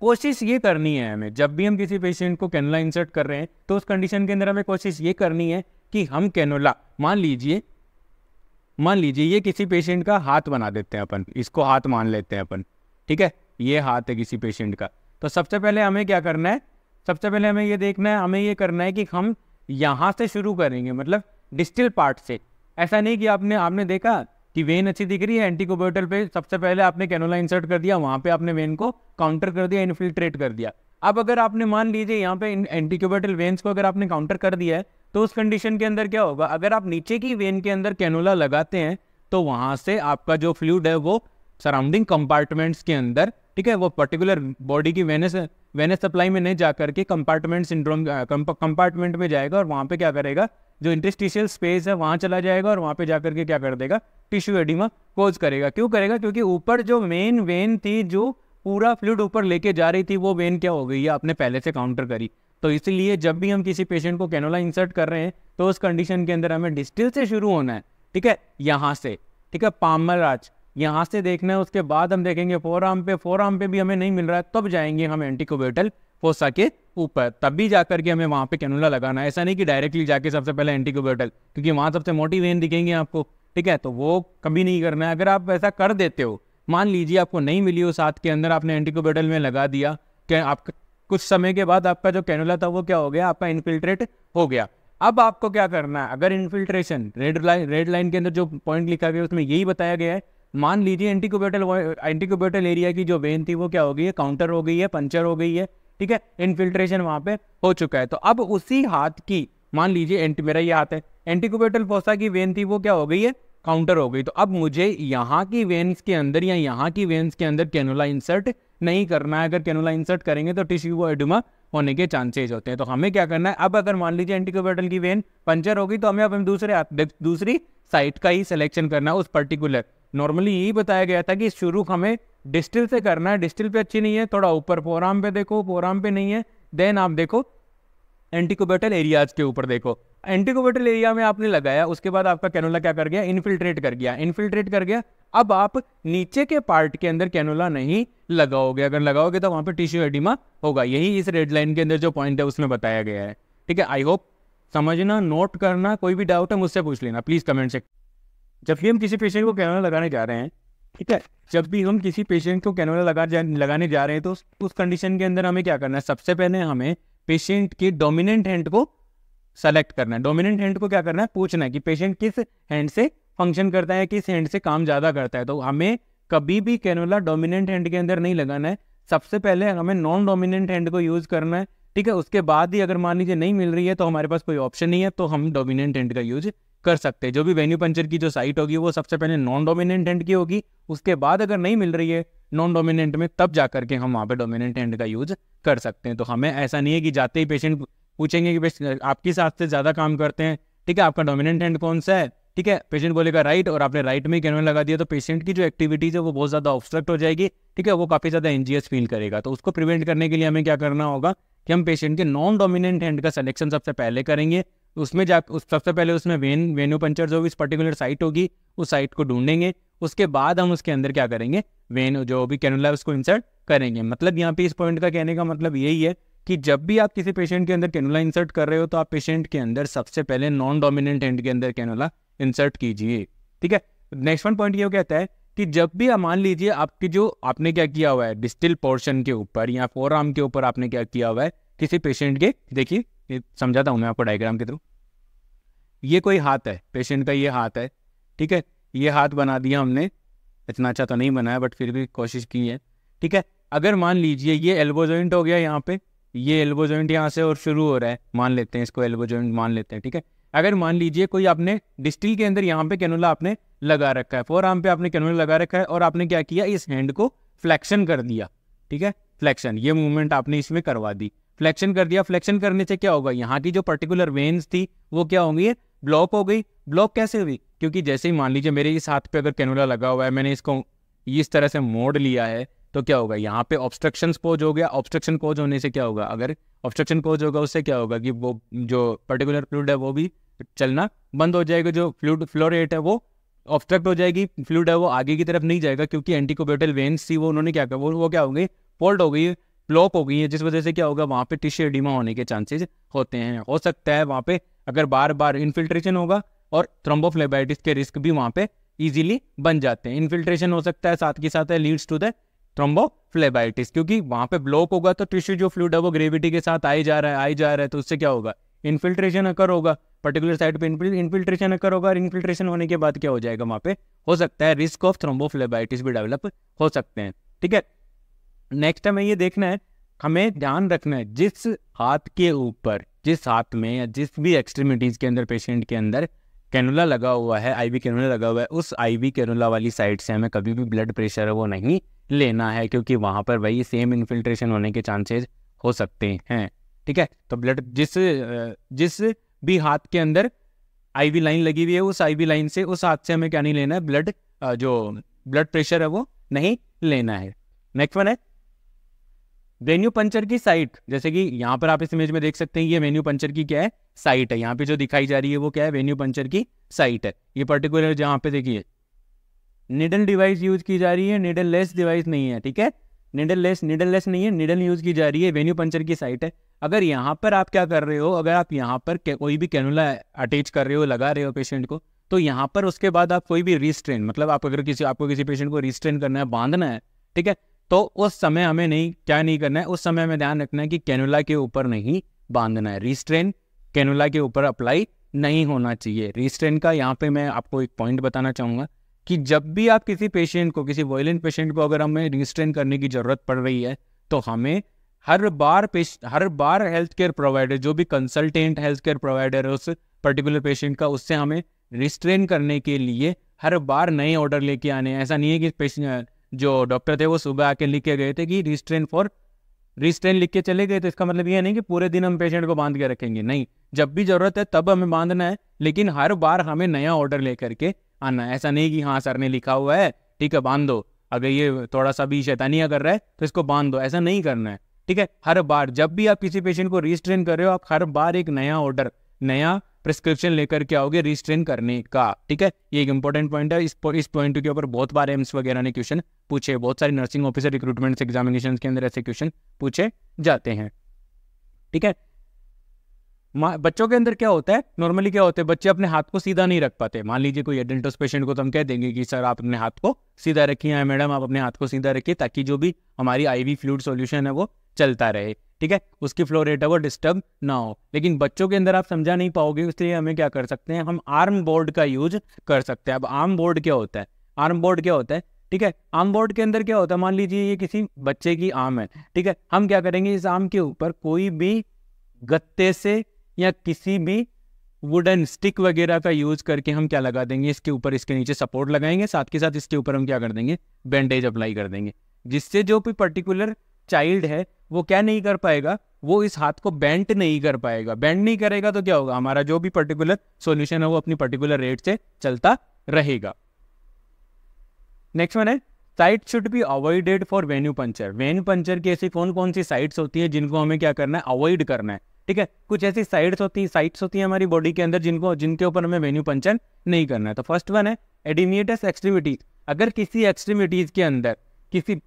कोशिश ये करनी है हमें जब भी हम किसी पेशेंट को कैनोला इंसर्ट कर रहे हैं तो उस कंडीशन के अंदर हमें कोशिश ये करनी है कि हम कैनोला मान लीजिए मान लीजिए ये किसी पेशेंट का हाथ बना देते हैं अपन इसको हाथ मान लेते हैं अपन ठीक है ये हाथ है किसी पेशेंट का तो सबसे पहले हमें क्या करना है सबसे पहले हमें ये देखना है हमें ये करना है कि हम यहाँ से शुरू करेंगे मतलब डिस्टिल पार्ट से ऐसा नहीं कि आपने आपने देखा कि वेन अच्छी दिख रही है एंटीकोबर्टल पे सबसे पहले आपने कैनोला इंसर्ट कर दिया वहाँ पे आपने वेन को काउंटर कर दिया इन्फिल्ट्रेट कर दिया अब अगर आपने मान लीजिए यहाँ पे एंटीक्यूबर्टल वेन्स को अगर आपने काउंटर कर दिया है तो उस कंडीशन के अंदर क्या होगा अगर आप नीचे की वेन के अंदर कैनोला लगाते हैं तो वहाँ से आपका जो फ्लूड है वो सराउंडिंग कंपार्टमेंट्स के अंदर ठीक है वो पर्टिकुलर बॉडी की वेनस वेनस सप्लाई में नहीं जा करके कंपार्टमेंट सिंड्रोम कंपार्टमेंट में जाएगा और वहाँ पे क्या करेगा जो इंटरस्टिशियल स्पेस है वहाँ चला जाएगा और वहाँ पे जाकर के क्या कर देगा टिश्यू एडिमा कोज करेगा क्यों करेगा क्योंकि ऊपर जो मेन वेन थी जो पूरा फ्लूड ऊपर लेके जा रही थी वो वेन क्या हो गई है आपने पहले से काउंटर करी तो इसीलिए जब भी हम किसी पेशेंट को कैनोला इंसर्ट कर रहे हैं तो उस कंडीशन के अंदर हमें डिस्टिल से शुरू होना है ठीक है यहाँ से ठीक है पामल राज यहाँ से देखना है उसके बाद हम देखेंगे फोर आर्म पे फोर आर्म पे भी हमें नहीं मिल रहा है तब जाएंगे हम एंटीकोबेटल फोसा के ऊपर तब भी जाकर के हमें वहाँ पे कैनोला लगाना है ऐसा नहीं कि डायरेक्टली जाके सबसे पहले एंटीकोबेटल क्योंकि वहाँ सबसे मोटी वेन दिखेंगे आपको ठीक है तो वो कभी नहीं करना है अगर आप ऐसा कर देते हो मान लीजिए आपको नहीं मिली हो साथ के अंदर आपने एंटीकोबेटल में लगा दिया कि आप कुछ समय के बाद आपका जो कैनुला था वो क्या हो गया आपका इन्फिल्ट्रेट हो गया अब आपको क्या करना है अगर infiltration red line red line के अंदर जो पॉइंट लिखा गया उसमें यही बताया गया है मान लीजिए एंटीक्यूबेटल एंटीक्यूबेटल एरिया की जो वेन थी वो क्या हो गई है काउंटर हो गई है पंचर हो गई है ठीक है इन्फिल्ट्रेशन वहाँ पे हो चुका है तो अब उसी हाथ की मान लीजिए एंटी मेरा ये हाथ है एंटीक्यूबेटल फोसा की वेन थी वो क्या हो गई है काउंटर हो गई तो अब मुझे यहाँ की वेन्स के अंदर या यहाँ की वेन्स के अंदर कैनोला इंसर्ट नहीं करना है अगर कैनुला इंसर्ट करेंगे तो टिश्यू वो एडुमा होने के चांसेज होते हैं तो हमें क्या करना है अब अगर मान लीजिए एंटीकोबेटल की वेन पंचर होगी तो हमें अब हम दूसरे दूसरी साइट का ही सिलेक्शन करना है उस पर्टिकुलर नॉर्मली यही बताया गया था कि शुरू हमें डिस्टिल से करना है डिस्टिल पे अच्छी नहीं है थोड़ा ऊपर फोराम पे देखो फोराम पे नहीं है देन आप देखो एंटीकोबेटल एरियाज के ऊपर देखो एंटीकोबेटल एरिया में आपने लगाया उसके बाद आपका कैनोला क्या कर गया इन्फिल्ट्रेट कर गया इन्फिल्ट्रेट कर गया अब आप नीचे के पार्ट के अंदर कैनोला नहीं लगाओगे अगर लगाओगे तो वहां पर टिश्यू एडिमा होगा यही इस रेड लाइन के अंदर जो पॉइंट है उसमें बताया गया है ठीक है आई होप समझना नोट करना कोई भी डाउट है मुझसे पूछ लेना प्लीज़ कमेंट से जब भी हम किसी पेशेंट को कैनोला लगाने जा रहे हैं ठीक है जब भी हम किसी पेशेंट को कैनोला लगा जा, लगाने जा रहे हैं तो उस, उस कंडीशन के अंदर हमें क्या करना है सबसे पहले हमें पेशेंट के डोमिनेंट हैंड को सेलेक्ट करना है डोमिनेंट हैंड को क्या करना है पूछना है कि पेशेंट किस हैंड से फंक्शन करता है किस हैंड से काम ज़्यादा करता है तो हमें कभी भी कैनोला डोमिनेंट हैंड के अंदर नहीं लगाना है सबसे पहले हमें नॉन डोमिनेंट हैंड को यूज़ करना है ठीक है उसके बाद ही अगर मान लीजिए नहीं मिल रही है तो हमारे पास कोई ऑप्शन नहीं है तो हम डोमिनेंट हैंड का यूज कर सकते हैं जो भी वेन्यू पंचर की जो साइट होगी वो सबसे पहले नॉन डोमिनेंट हैंड की होगी उसके बाद अगर नहीं मिल रही है नॉन डोमिनेंट में तब जा करके हम वहाँ पे डोमिनेंट हैंड का यूज कर सकते हैं तो हमें ऐसा नहीं है कि जाते ही पेशेंट पूछेंगे कि आपके साथ से ज़्यादा काम करते हैं ठीक है आपका डोमिनेंट हैंड कौन सा है ठीक है पेशेंट बोलेगा राइट और आपने राइट में कैनवन लगा दिया तो पेशेंट की जो एक्टिविटीज़ है वो बहुत ज़्यादा ऑब्स्ट्रक्ट हो जाएगी ठीक है वो काफ़ी ज़्यादा एनजीएस फील करेगा तो उसको प्रिवेंट करने के लिए हमें क्या करना होगा कि हम पेशेंट के नॉन डोमिनेंट हैंड का सिलेक्शन सबसे पहले करेंगे उसमें जा उस सबसे पहले उसमें वेन वेन्यू पंचर जो भी इस पर्टिकुलर साइट होगी उस साइट को ढूंढेंगे उसके बाद हम उसके अंदर क्या करेंगे वेन जो भी कैनुला उसको इंसर्ट करेंगे मतलब यहाँ पे इस पॉइंट का कहने का मतलब यही है कि जब भी आप किसी पेशेंट के अंदर कैनुला इंसर्ट कर रहे हो तो आप पेशेंट के अंदर सबसे पहले नॉन डोमिनेंट एंड के अंदर कैनुला इंसर्ट कीजिए ठीक है नेक्स्ट वन पॉइंट ये कहता है कि जब भी आप मान लीजिए आपकी जो आपने क्या किया हुआ है डिस्टिल पोर्शन के ऊपर या फोर आर्म के ऊपर आपने क्या किया हुआ है किसी पेशेंट के देखिए ये समझाता हूँ मैं आपको डायग्राम के थ्रू ये कोई हाथ है पेशेंट का ये हाथ है ठीक है ये हाथ बना दिया हमने इतना अच्छा तो नहीं बनाया बट फिर भी कोशिश की है ठीक है अगर मान लीजिए ये एल्बो जॉइंट हो गया यहाँ पे ये एल्बो जॉइंट यहाँ से और शुरू हो रहा है मान लेते हैं इसको एल्बो जॉइंट मान लेते हैं ठीक है अगर मान लीजिए कोई आपने डिस्टिल के अंदर यहाँ पे कैनोला आपने लगा रखा है फोर आर्म पे आपने कैनोला लगा रखा है और आपने क्या किया इस हैंड को फ्लैक्शन कर दिया ठीक है फ्लैक्शन ये मूवमेंट आपने इसमें करवा दी फ्लेक्शन कर दिया फ्लेक्शन करने से क्या होगा यहाँ की जो पर्टिकुलर वेन्स थी वो क्या होंगी ब्लॉक हो गई ब्लॉक कैसे हुई क्योंकि जैसे ही मान लीजिए मेरे इस हाथ पे अगर कैनुला लगा हुआ है मैंने इसको इस तरह से मोड़ लिया है तो क्या होगा यहाँ पे ऑब्स्ट्रक्शन कोज हो गया ऑब्स्ट्रक्शन कोज होने से क्या होगा अगर ऑब्स्ट्रक्शन कोज होगा उससे क्या होगा कि वो जो पर्टिकुलर फ्लूड है वो भी चलना बंद हो जाएगा जो फ्लूड फ्लोरेट है वो ऑब्स्ट्रक्ट हो जाएगी फ्लूड है वो आगे की तरफ नहीं जाएगा क्योंकि एंटीकोबेटल वेन्स थी वो उन्होंने क्या कहा वो वो क्या होंगे फोल्ट फोल्ड हो गई ब्लॉक हो गई है जिस वजह से क्या होगा वहाँ पे टिश्यू एडिमा होने के चांसेज होते हैं हो सकता है वहाँ पे अगर बार बार इन्फिल्ट्रेशन होगा और थ्रोम्बोफ्लेबाइटिस के रिस्क भी वहाँ पे इजीली बन जाते हैं इन्फिल्ट्रेशन हो सकता है साथ के साथ है लीड्स टू द थ्रोम्बोफ्लेबाइटिस क्योंकि वहाँ पे ब्लॉक होगा तो टिश्यू जो फ्लूड है वो ग्रेविटी के साथ आई जा रहा है आई जा रहा है तो उससे क्या होगा इन्फिल्ट्रेशन अकर होगा पर्टिकुलर साइड पे इन्फिल्ट्रेशन अकर होगा और इन्फिल्ट्रेशन होने के बाद क्या हो जाएगा वहाँ पे हो सकता है रिस्क ऑफ थ्रोम्बोफ्लेबाइटिस भी डेवलप हो सकते हैं ठीक है नेक्स्ट हमें ये देखना है हमें ध्यान रखना है जिस हाथ के ऊपर जिस हाथ में या जिस भी एक्सट्रीमिटीज़ के अंदर पेशेंट के अंदर कैनुला लगा हुआ है आईवी कैनुला लगा हुआ है उस आईवी कैनुला वाली साइड से हमें कभी भी ब्लड प्रेशर है वो नहीं लेना है क्योंकि वहाँ पर वही सेम इन्फिल्ट्रेशन होने के चांसेज हो सकते हैं ठीक है तो ब्लड जिस जिस भी हाथ के अंदर आईवी लाइन लगी हुई है उस आईवी लाइन से उस हाथ से हमें क्या नहीं लेना है ब्लड जो ब्लड प्रेशर है वो नहीं लेना है नेक्स्ट वन है वेन्यू पंचर की साइट जैसे कि यहाँ पर आप इस इमेज में देख सकते हैं ये वेन्यू पंचर की क्या है साइट है यहाँ पे जो दिखाई जा रही है वो क्या है वेन्यू पंचर की साइट है ये पर्टिकुलर जहाँ पे देखिए निडल डिवाइस यूज की जा रही है निडल लेस डिवाइस नहीं है ठीक है निडल लेस निडल लेस नहीं है निडल यूज की जा रही है वेन्यू पंचर की साइट है अगर यहाँ पर आप क्या कर रहे हो अगर आप यहाँ पर कोई भी कैनुला अटैच कर रहे हो लगा रहे हो पेशेंट को तो यहाँ पर उसके बाद आप कोई भी रिस्ट्रेन मतलब आप अगर किसी आपको किसी पेशेंट को रिस्ट्रेन करना है बांधना है ठीक है तो उस समय हमें नहीं क्या नहीं करना है उस समय हमें ध्यान रखना है कि कैनुला के ऊपर नहीं बांधना है रिस्ट्रेन कैनुला के ऊपर अप्लाई नहीं होना चाहिए रिस्ट्रेन का यहाँ पे मैं आपको एक पॉइंट बताना चाहूँगा कि जब भी आप किसी पेशेंट को किसी वॉयलेंट पेशेंट को अगर हमें रिस्ट्रेन करने की ज़रूरत पड़ रही है तो हमें हर बार हर बार हेल्थ केयर प्रोवाइडर जो भी कंसल्टेंट हेल्थ केयर प्रोवाइडर है उस पर्टिकुलर पेशेंट का उससे हमें रिस्ट्रेन करने के लिए हर बार नए ऑर्डर लेके आने ऐसा नहीं है कि पेशेंट जो डॉक्टर थे वो सुबह आके लिख के गए थे कि रिस्ट्रेन फॉर रिस्ट्रेन लिख के चले गए तो इसका मतलब ये नहीं कि पूरे दिन हम पेशेंट को बांध के रखेंगे नहीं जब भी ज़रूरत है तब हमें बांधना है लेकिन हर बार हमें नया ऑर्डर लेकर के आना ऐसा नहीं कि हाँ सर ने लिखा हुआ है ठीक है बांध दो अगर ये थोड़ा सा भी शैतानिया कर रहा है तो इसको बांध दो ऐसा नहीं करना है ठीक है हर बार जब भी आप किसी पेशेंट को रिस्ट्रेन कर रहे हो आप हर बार एक नया ऑर्डर नया प्रिस्क्रिप्शन लेकर के आओगे रिस्ट्रेन करने का ठीक है ये एक इंपॉर्टेंट पॉइंट है इस इस पॉइंट के ऊपर बहुत बार एम्स वगैरह ने क्वेश्चन पूछे बहुत सारे नर्सिंग ऑफिसर रिक्रूटमेंट एग्जामिनेशन के अंदर ऐसे क्वेश्चन पूछे जाते हैं ठीक है बच्चों के अंदर क्या होता है नॉर्मली क्या होता है बच्चे अपने हाथ को सीधा नहीं रख पाते मान लीजिए कोई एडेंटोस पेशेंट को तो हम कह देंगे कि सर आप अपने हाथ को सीधा रखिए हाँ मैडम आप अपने हाथ को सीधा रखिए ताकि जो भी हमारी आईवी फ्लूड सॉल्यूशन है वो चलता रहे ठीक है उसकी फ्लो रेट है वो डिस्टर्ब ना हो लेकिन बच्चों के अंदर आप समझा नहीं पाओगे इसलिए हमें क्या कर सकते हैं हम आर्म बोर्ड का यूज कर सकते हैं अब आर्म बोर्ड क्या होता है आर्म बोर्ड क्या होता है ठीक है आर्म बोर्ड के अंदर क्या होता है मान लीजिए ये किसी बच्चे की आम है ठीक है हम क्या करेंगे इस आम के ऊपर कोई भी गत्ते से या किसी भी वुडन स्टिक वगैरह का यूज करके हम क्या लगा देंगे इसके ऊपर इसके नीचे सपोर्ट लगाएंगे साथ के साथ इसके ऊपर हम क्या कर देंगे बैंडेज अप्लाई कर देंगे जिससे जो भी पर्टिकुलर चाइल्ड है वो क्या नहीं कर पाएगा वो इस हाथ को बैंड नहीं कर पाएगा बैंड नहीं करेगा तो क्या होगा हमारा जो भी पर्टिकुलर सॉल्यूशन है वो अपनी पर्टिकुलर रेट से चलता रहेगा नेक्स्ट वन है site should be avoided for venipuncture venipuncture की ऐसी कौन कौन सी साइट्स होती है जिनको हमें क्या करना है अवॉइड करना है ठीक है कुछ ऐसी साइड्स होती है साइट्स होती है हमारी बॉडी के अंदर जिनको जिनके ऊपर हमें वेन्यू पंचर नहीं करना है तो फर्स्ट वन है एडिमिएटस एक्सट्रीमिटीज अगर किसी एक्सट्रीमिटीज के अंदर किसी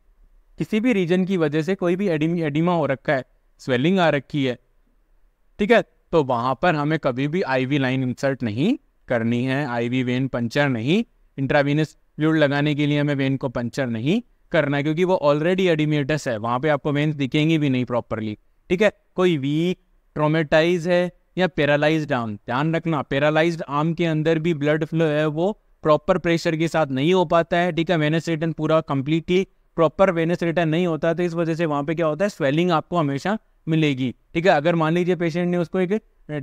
किसी भी रीजन की वजह से कोई भी एडिमा हो रखा है स्वेलिंग आ रखी है ठीक है तो वहां पर हमें कभी भी आईवी लाइन इंसर्ट नहीं करनी है आईवी वेन पंचर नहीं इंट्रावीनस फ्लूड लगाने के लिए हमें वेन को पंचर नहीं करना है क्योंकि वो ऑलरेडी एडिमेटस है वहां पे आपको वेन्स दिखेंगी भी नहीं प्रॉपरली ठीक है कोई वीक ट्रोमेटाइज है या पेरालाइज आर्म ध्यान रखना पेरालाइज आर्म के अंदर भी ब्लड फ्लो है वो प्रॉपर प्रेशर के साथ नहीं हो पाता है ठीक है वेनस पूरा कम्प्लीटली प्रॉपर वेनस रिटर्न नहीं होता तो इस वजह से वहाँ पे क्या होता है स्वेलिंग आपको हमेशा मिलेगी ठीक है अगर मान लीजिए पेशेंट ने उसको एक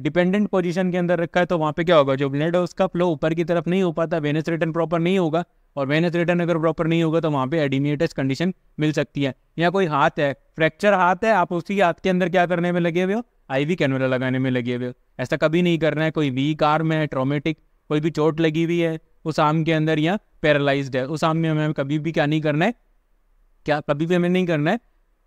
डिपेंडेंट पोजीशन के अंदर रखा है तो वहाँ पे क्या होगा जो ब्लड है उसका फ्लो ऊपर की तरफ नहीं हो पाता वेनस रिटर्न प्रॉपर नहीं होगा और वेनस रिटर्न अगर प्रॉपर नहीं होगा तो वहाँ पे एडिमिएटस कंडीशन मिल सकती है या कोई हाथ है फ्रैक्चर हाथ है आप उसी हाथ के अंदर क्या करने में लगे हुए हो आई वी कैनवेला लगाने में लगे हुए हो ऐसा कभी नहीं करना है कोई वीक आर्म है ट्रोमेटिक कोई भी चोट लगी हुई है उस आर्म के अंदर या पैरालाइज्ड है उस आर्म में हमें कभी भी क्या नहीं करना है क्या कभी भी हमें नहीं करना है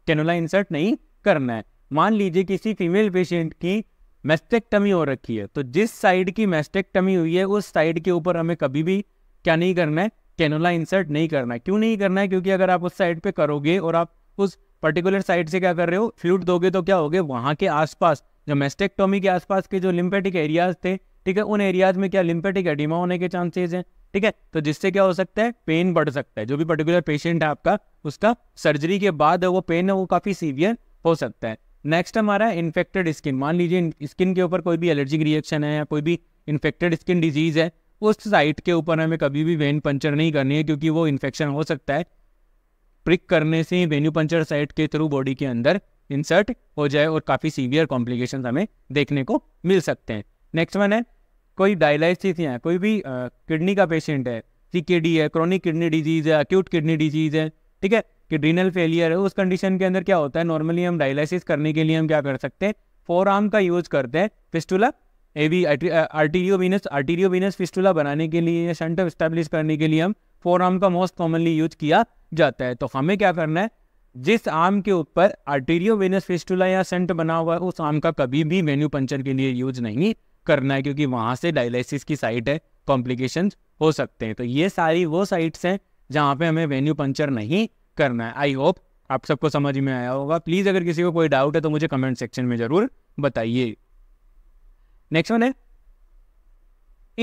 कैनोला इंसर्ट नहीं करना है मान लीजिए किसी फीमेल पेशेंट की मेस्टेक्टमी हो रखी है तो जिस साइड की मेस्टेक्टमी हुई है उस साइड के ऊपर हमें कभी भी क्या नहीं करना है कैनोला इंसर्ट नहीं करना है क्यों नहीं करना है क्योंकि अगर आप उस साइड पे करोगे और आप उस पर्टिकुलर साइड से क्या कर रहे हो फ्लूड दोगे तो क्या होगे वहाँ के आसपास जो मेस्टेक्टोमी के आसपास के जो लिम्पेटिक एरियाज थे ठीक है उन एरियाज में क्या लिम्पेटिक एडिमा होने के चांसेज हैं ठीक है तो जिससे क्या हो सकता है पेन बढ़ सकता है जो भी पर्टिकुलर पेशेंट है आपका उसका सर्जरी के बाद वो पेन है वो काफ़ी सीवियर हो सकता है नेक्स्ट हमारा इन्फेक्टेड स्किन मान लीजिए स्किन के ऊपर कोई भी एलर्जिक रिएक्शन है या कोई भी इन्फेक्टेड स्किन डिजीज़ है उस साइट के ऊपर हमें कभी भी वेन पंचर नहीं करनी है क्योंकि वो इन्फेक्शन हो सकता है प्रिक करने से ही वेन्यू पंचर साइट के थ्रू बॉडी के अंदर इंसर्ट हो जाए और काफ़ी सीवियर कॉम्प्लिकेशन हमें देखने को मिल सकते हैं नेक्स्ट वन है कोई डायलिसिस है कोई भी किडनी का पेशेंट है सी है क्रॉनिक किडनी डिजीज़ है अक्यूट किडनी डिजीज़ है ठीक है किड्रीनल फेलियर है उस कंडीशन के अंदर क्या होता है नॉर्मली हम डायलिसिस करने के लिए हम क्या कर सकते हैं फोर आर्म का यूज़ करते हैं fistula A V arteriovenous arteriovenous fistula बनाने के लिए या शंट स्टैब्लिश करने के लिए हम फोर आर्म का मोस्ट कॉमनली यूज किया जाता है तो हमें क्या करना है जिस आर्म के ऊपर आर्टेरियो फिस्टूला या सेंट बना हुआ है उस आर्म का कभी भी मेन्यू पंचर के लिए यूज नहीं करना है क्योंकि वहाँ से डायलिसिस की साइट है कॉम्प्लिकेशन हो सकते हैं तो ये सारी वो साइट्स हैं जहाँ पे हमें वेन्यू पंचर नहीं करना है आई होप आप सबको समझ में आया होगा प्लीज़ अगर किसी को कोई डाउट है तो मुझे कमेंट सेक्शन में ज़रूर बताइए नेक्स्ट वन है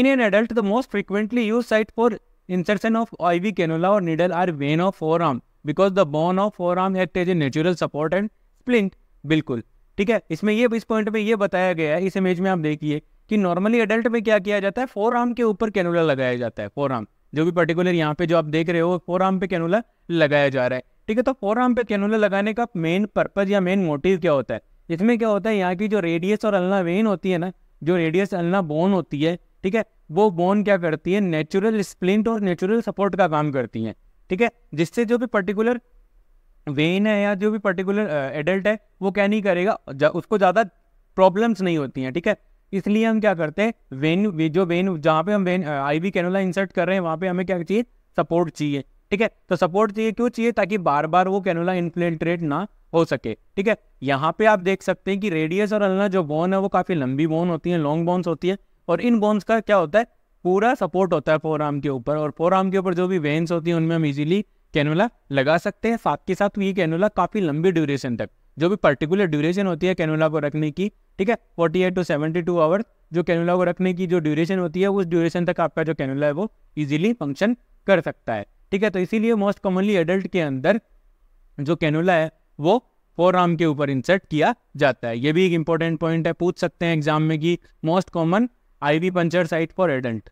in an adult the most frequently use site for insertion of insertion cannula और cannula are vein of forearm because the the of forearm act as a natural support and splint बिल्कुल ठीक है इसमें ये इस point में ये बताया गया है इस इमेज में आप देखिए कि नॉर्मली एडल्ट में क्या किया जाता है फोर आर्म के ऊपर कैनुला लगाया जाता है फोर आर्म जो भी पर्टिकुलर यहाँ पे जो आप देख रहे हो फोर आर्म पे कैनुला लगाया जा रहा है ठीक है तो फोर आर्म पे कैनुला लगाने का मेन पर्पज या मेन मोटिव क्या होता है इसमें क्या होता है यहाँ की जो रेडियस और अल्ला वेन होती है ना जो रेडियस अल्ना बोन होती है ठीक है वो बोन क्या करती है नेचुरल स्प्लिंट और नेचुरल सपोर्ट का काम करती है ठीक है जिससे जो भी पर्टिकुलर वेन है या जो भी पर्टिकुलर एडल्ट है वो क्या नहीं करेगा जा, उसको ज़्यादा प्रॉब्लम्स नहीं होती हैं ठीक है इसलिए हम क्या करते हैं वेन वे जो वेन जहाँ पे हम वेन आईवी कैनोला इंसर्ट कर रहे हैं वहाँ पे हमें क्या चाहिए सपोर्ट चाहिए ठीक है तो सपोर्ट चाहिए क्यों चाहिए ताकि बार बार वो कैनोला इन्फ्लेट्रेट ना हो सके ठीक है यहाँ पे आप देख सकते हैं कि रेडियस और अलना जो बोन है वो काफ़ी लंबी बोन होती है लॉन्ग बोन्स होती है और इन बोन्स का क्या होता है पूरा सपोर्ट होता है फोर आर्म के ऊपर और फोर आर्म के ऊपर जो भी वेन्स होती हैं उनमें हम इजीली कैनोला लगा सकते हैं साथ के साथ ये कैनोला काफ़ी लंबी ड्यूरेशन तक जो भी पर्टिकुलर ड्यूरेशन होती है कैनुला को रखने की ठीक है forty eight to seventy two hours जो कैनुला को रखने की जो ड्यूरेशन होती है उस ड्यूरेशन तक आपका जो कैनुला है वो इजीली फंक्शन कर सकता है ठीक है तो इसीलिए मोस्ट कॉमनली एडल्ट के अंदर जो कैनुला है वो फोर आर्म के ऊपर इंसर्ट किया जाता है ये भी एक इंपॉर्टेंट पॉइंट है पूछ सकते हैं एग्जाम में कि most common I puncture site for adult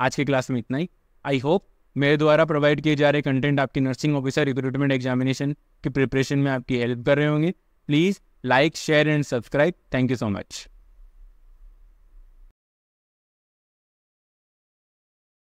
आज के क्लास में इतना ही आई होप मेरे द्वारा प्रोवाइड किए जा रहे कंटेंट आपके नर्सिंग ऑफिसर रिक्रूटमेंट एग्जामिनेशन की प्रिपरेशन में आपकी हेल्प कर रहे होंगे please like share and subscribe thank you so much